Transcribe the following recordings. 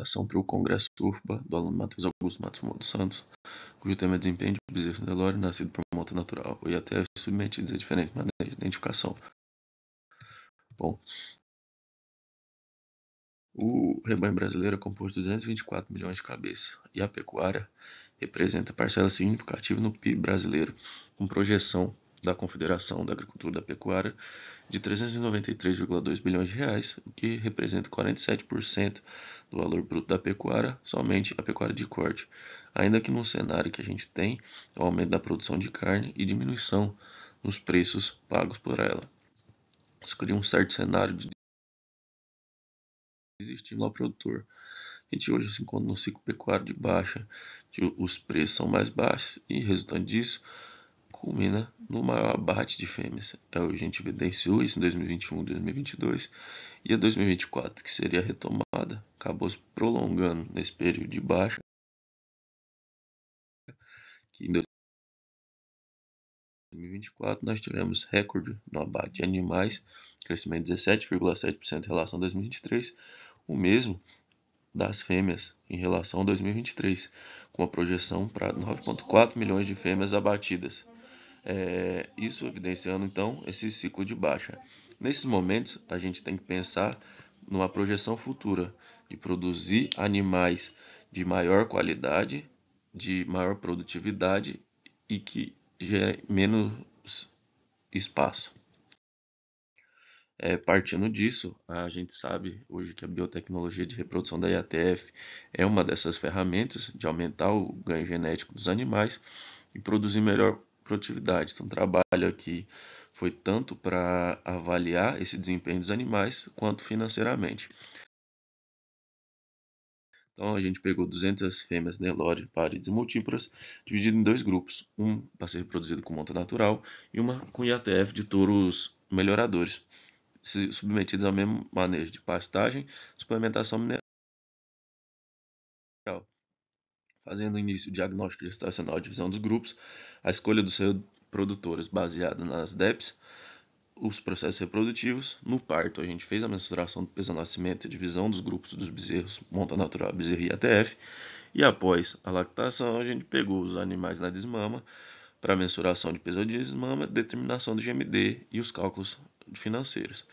ação para o Congresso UFBA do aluno Matheus Augusto Matos Moura Santos, cujo tema é desempenho de bezerro Delório nascido por monta natural e até submetidos a diferentes maneiras de identificação. Bom, o rebanho brasileiro é composto de 224 milhões de cabeças e a pecuária representa parcela significativa no PIB brasileiro, com projeção da Confederação da Agricultura e da Pecuária de 393,2 bilhões de reais, o que representa 47% do valor bruto da pecuária, somente a pecuária de corte. Ainda que num cenário que a gente tem o aumento da produção de carne e diminuição nos preços pagos por ela. Isso cria um certo cenário de desestímulo ao produtor. A gente hoje se encontra no ciclo pecuário de baixa, os preços são mais baixos e, resultante disso, culmina no maior abate de fêmeas. É, a gente evidenciou isso em 2021, 2022 e a 2024, que seria a retomada, acabou se prolongando nesse período de baixa, que em 2024 nós tivemos recorde no abate de animais, crescimento de 17,7% em relação a 2023, o mesmo das fêmeas em relação a 2023, com a projeção para 9,4 milhões de fêmeas abatidas. É, isso evidenciando então esse ciclo de baixa. Nesses momentos, a gente tem que pensar numa projeção futura de produzir animais de maior qualidade, de maior produtividade e que gerem menos espaço. É, partindo disso, a gente sabe hoje que a biotecnologia de reprodução da IATF é uma dessas ferramentas de aumentar o ganho genético dos animais e produzir melhor produtividade. Então, o trabalho aqui foi tanto para avaliar esse desempenho dos animais quanto financeiramente. Então a gente pegou 200 fêmeas Nelore né, paredes múltiplas, dividido em dois grupos, um para ser reproduzido com monta natural e uma com IATF de touros melhoradores, submetidos ao mesmo manejo de pastagem, suplementação mineral fazendo início o diagnóstico gestacional e divisão dos grupos, a escolha dos reprodutores baseada nas DEPs, os processos reprodutivos. No parto, a gente fez a mensuração do peso ao nascimento e divisão dos grupos dos bezerros, monta natural, bezerro e ATF. E após a lactação, a gente pegou os animais na desmama para mensuração de peso de desmama, determinação do GMD e os cálculos financeiros.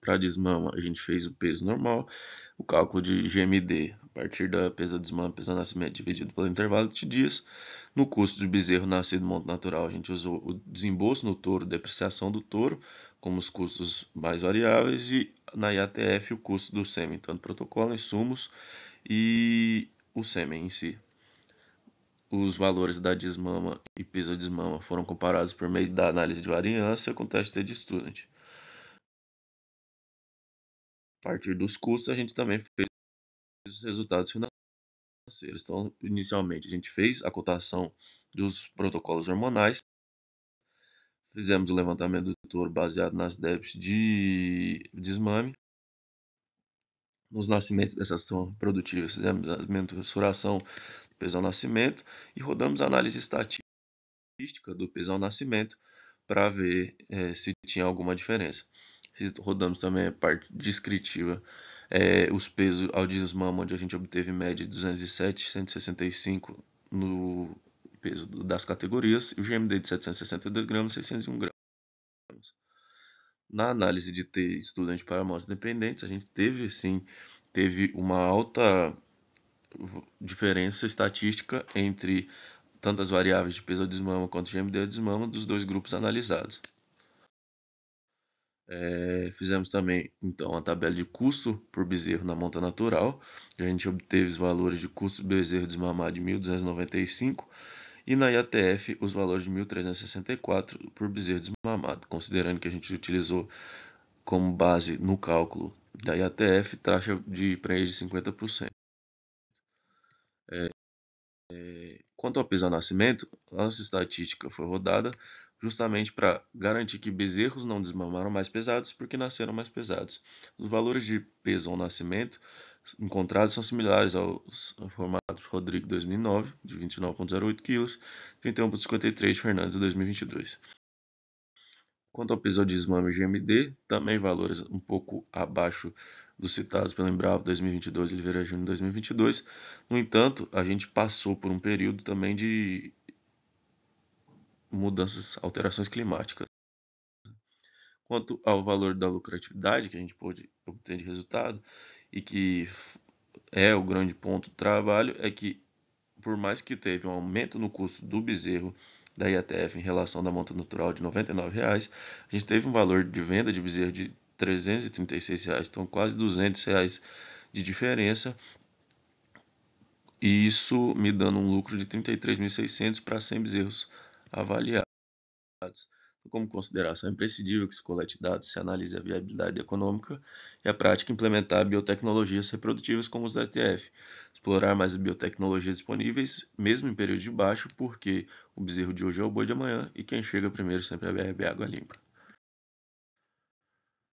Para desmama, a gente fez o peso normal, o cálculo de GMD a partir da pesa desmama, peso nascimento dividido pelo intervalo de dias. No custo do bezerro nascido no monte natural, a gente usou o desembolso no touro, depreciação do touro, como os custos mais variáveis, e na IATF o custo do sêmen, tanto protocolo, insumos e o sêmen em si. Os valores da desmama e peso desmama foram comparados por meio da análise de variância com o teste de student partir dos custos, a gente também fez os resultados financeiros. Então, inicialmente, a gente fez a cotação dos protocolos hormonais, fizemos o levantamento do touro baseado nas deps de desmame, nos nascimentos dessas produtivas, fizemos a mensuração do peso ao nascimento e rodamos a análise estatística do peso ao nascimento para ver eh, se tinha alguma diferença rodamos também a parte descritiva. É, os pesos ao desmama, onde a gente obteve média de 207, 165 no peso das categorias, e o GMD de 762 gramas, 601 gramas. Na análise de ter estudante para amostras dependentes, a gente teve sim, teve uma alta diferença estatística entre tanto as variáveis de peso ao desmama quanto GMD ao desmama dos dois grupos analisados. É, fizemos também então a tabela de custo por bezerro na monta natural. A gente obteve os valores de custo do bezerro desmamado de 1.295 e na IATF os valores de 1.364 por bezerro desmamado, considerando que a gente utilizou como base no cálculo da IATF taxa de preenche de 50%. É, é, quanto ao peso a nascimento, a nossa estatística foi rodada justamente para garantir que bezerros não desmamaram mais pesados porque nasceram mais pesados. Os valores de peso ao nascimento encontrados são similares aos formados Rodrigo 2009, de 29,08 kg, 31,53 Fernandes 2022. Quanto ao peso de desmame GMD, também valores um pouco abaixo dos citados pelo Embrapa 2022 e Oliveira Júnior 2022. No entanto, a gente passou por um período também de mudanças, alterações climáticas. Quanto ao valor da lucratividade que a gente pôde obter de resultado e que é o grande ponto do trabalho, é que por mais que teve um aumento no custo do bezerro da IATF em relação da monta natural de R$ 99,00, a gente teve um valor de venda de bezerro de R$ 336,00, então quase R$ 200 reais de diferença. E isso me dando um lucro de R$ 33.600 para 100 bezerros avaliados. Então, como consideração é imprescindível que se colete dados, se analise a viabilidade econômica e a prática implementar biotecnologias reprodutivas como os da ETF, explorar mais as biotecnologias disponíveis, mesmo em período de baixo, porque o bezerro de hoje é o boi de amanhã e quem chega primeiro sempre é a água limpa.